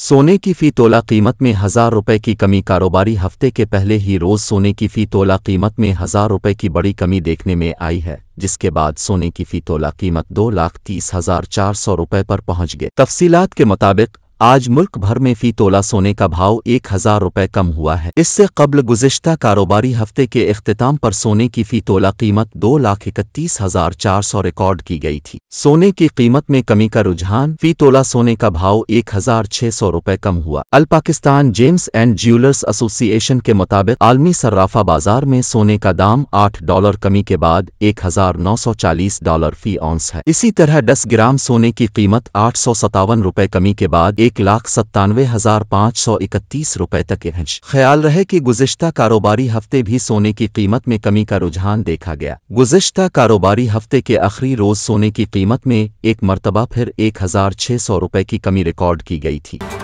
सोने की फी तोला कीमत में हजार रुपए की कमी कारोबारी हफ्ते के पहले ही रोज सोने की फी तोला कीमत में हजार रुपए की बड़ी कमी देखने में आई है जिसके बाद सोने की फी तोला कीमत दो लाख तीस हजार चार सौ रुपए पर पहुंच गए तफसीलात के मुताबिक आज मुल्क भर में फी तोला सोने का भाव एक हजार रुपये कम हुआ है इससे कबल गुजशत कारोबारी हफ्ते के अख्ताम पर सोने की फी तोला कीमत दो लाख इकतीस हजार चार सौ रिकॉर्ड की गई थी सोने की कीमत में कमी का रुझान फी तोला सोने का भाव एक हजार छह सौ रुपये कम हुआ all Pakistan gems and jewellers association के मुताबिक आलमी सर्राफा बाजार में सोने का दाम आठ डॉलर कमी के बाद एक हजार नौ सौ चालीस डॉलर फी ऑन्स है इसी तरह दस ग्राम सोने की कीमत आठ सौ सतावन रुपये कमी के बाद एक लाख सत्तानवे हजार पाँच सौ इकतीस रुपये तक इंच ख्याल रहे कि गुजश्ता कारोबारी हफ्ते भी सोने की कीमत में कमी का रुझान देखा गया गुजश्ता कारोबारी हफ्ते के आखिरी रोज सोने की कीमत में एक मरतबा फिर एक हजार छह सौ रुपये की कमी रिकॉर्ड की गई थी